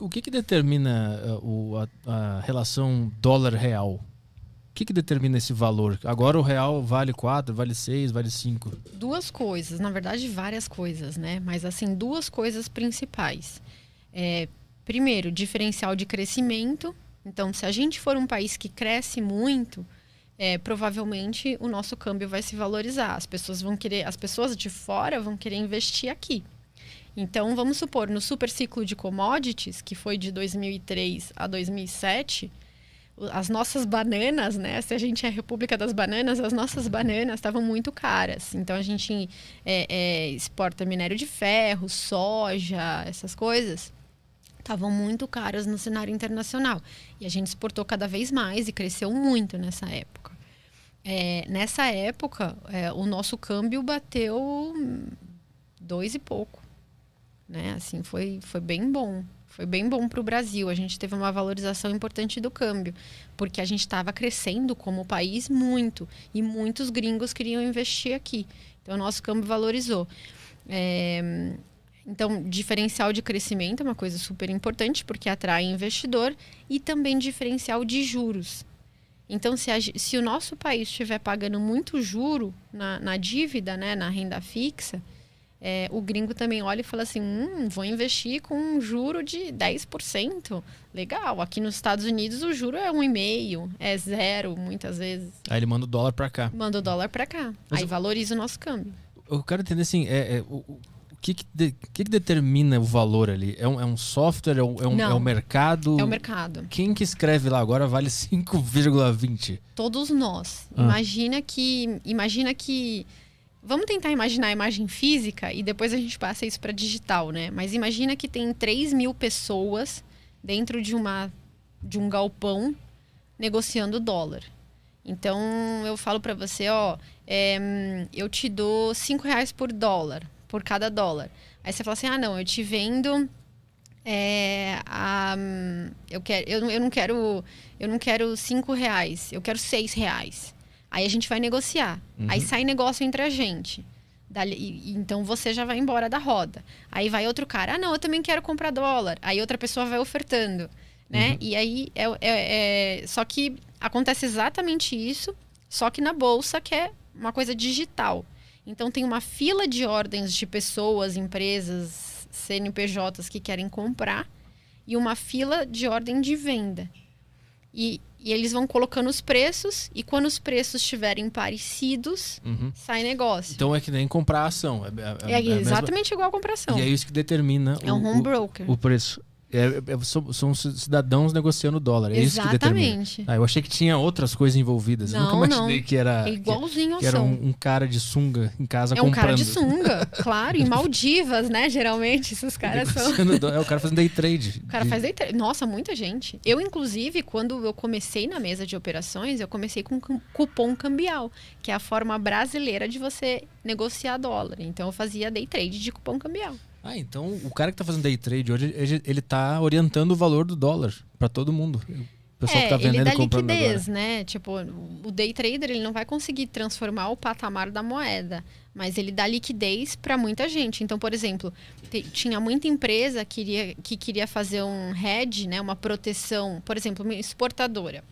O, que, que determina eh, o, a, a, relação dólar-real? O que, que determina esse valor? Agora o real vale 4, vale 6, vale 5? Duas coisas, na verdade várias coisas, né? Mas assim, duas coisas principais. É, primeiro, diferencial de crescimento. Então, se a gente for um país que cresce muito, é, provavelmente o nosso câmbio vai se valorizar. As pessoas vão querer, as pessoas de fora vão querer investir aqui. Então, vamos supor, no super ciclo de commodities, que foi de 2003 a 2007, as nossas bananas, né? Se a gente é a República das Bananas, as nossas bananas estavam muito caras. Então a gente é, é, exporta minério de ferro, soja, essas coisas. Estavam muito caras no cenário internacional. E a gente exportou cada vez mais e cresceu muito nessa época. É, nessa época, é, o nosso câmbio bateu dois e pouco né? Assim, foi, foi bem bom. Foi bem bom para o Brasil. A gente teve uma valorização importante do câmbio, porque a gente estava crescendo como país muito e muitos gringos queriam investir aqui. Então, o nosso câmbio valorizou. É... Então, diferencial de crescimento é uma coisa super importante, porque atrai investidor, e também diferencial de juros. Então, se, a, se o nosso país estiver pagando muito juro na, na dívida, né, na renda fixa, é, o gringo também olha e fala assim: hum, vou investir com um juro de 10%. Legal. Aqui nos Estados Unidos o juro é 1,5%, é zero muitas vezes. Aí ele manda o dólar para cá. Manda o dólar para cá. Mas aí eu... valoriza o nosso câmbio. Eu quero entender assim: é, é o, o que, que, de, que, que, determina o valor ali? É um, é um software? É um, é um, é um mercado? É o mercado. Quem que escreve lá agora vale 5,20? Todos nós. Ah. Imagina que. Imagina que Vamos tentar imaginar a imagem física e depois a gente passa isso para digital, né? Mas imagina que tem 3 mil pessoas dentro de, uma, de um galpão negociando dólar. Então eu falo para você, ó, é, eu te dou 5 reais por dólar, por cada dólar. Aí você fala assim, ah não, eu te vendo é, a, eu, quero, eu, eu não quero eu não quero 5 reais, eu quero 6 reais. Aí a gente vai negociar. Uhum. Aí sai negócio entre a gente. Dali, então você já vai embora da roda. Aí vai outro cara, ah, não, eu também quero comprar dólar. Aí outra pessoa vai ofertando. Né? Uhum. E aí é, é, é, Só que acontece exatamente isso, só que na bolsa, que é uma coisa digital. Então tem uma fila de ordens de pessoas, empresas, CNPJs que querem comprar e uma fila de ordem de venda. E, e eles vão colocando os preços, e quando os preços estiverem parecidos, uhum. sai negócio. Então é que nem comprar ação. É, é, é, é exatamente mesma... igual a comprar ação. E é isso que determina é um o, home broker. o preço. É, é, é, são, são, cidadãos negociando dólar. É Exatamente. isso que determina. Ah, eu achei que tinha outras coisas envolvidas. Não, eu nunca imaginei não. que era. É igualzinho que, que era um, um, cara de sunga em casa é comprando. É um cara de sunga, claro, em Maldivas, né? Geralmente, esses caras são. É o cara fazendo day trade. O cara de... faz day trade. Nossa, muita gente. Eu, inclusive, quando eu comecei na mesa de operações, eu comecei com cupom cambial, que é a forma brasileira de você negociar dólar. Então eu fazia day trade de cupom cambial. Ah, então o cara que está fazendo day trade hoje, ele está orientando o valor do dólar para todo mundo. O pessoal é, que tá é, vendendo ele dá e comprando liquidez, agora. né? Tipo, o day trader ele não vai conseguir transformar o patamar da moeda, mas ele dá liquidez para muita gente. Então, por exemplo, tinha muita empresa que queria, que queria fazer um hedge, né? Uma proteção, por exemplo, uma exportadora.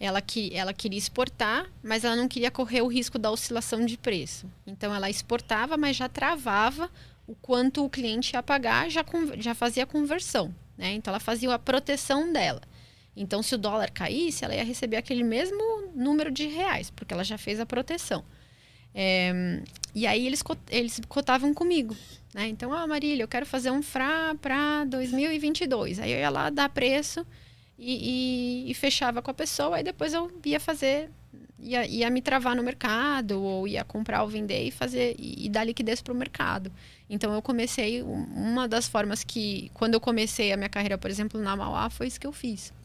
Ela, que, ela queria exportar, mas ela não queria correr o risco da oscilação de preço. Então, ela exportava, mas já travava o quanto o cliente ia pagar, já, já fazia a conversão. Né? Então, ela fazia a proteção dela. Então, se o dólar caísse, ela ia receber aquele mesmo número de reais, porque ela já fez a proteção. É, e aí eles, eles cotavam comigo, né? Então, ah, Marília, eu quero fazer um FRA para 2022. Aí eu ia lá dar preço e, e, e, fechava com a pessoa, aí depois eu ia fazer ia, ia me travar no mercado, ou ia comprar ou vender e fazer e, e dar liquidez para o mercado. Então eu comecei, uma das formas que, quando eu comecei a minha carreira, por exemplo, na Mauá, foi isso que eu fiz.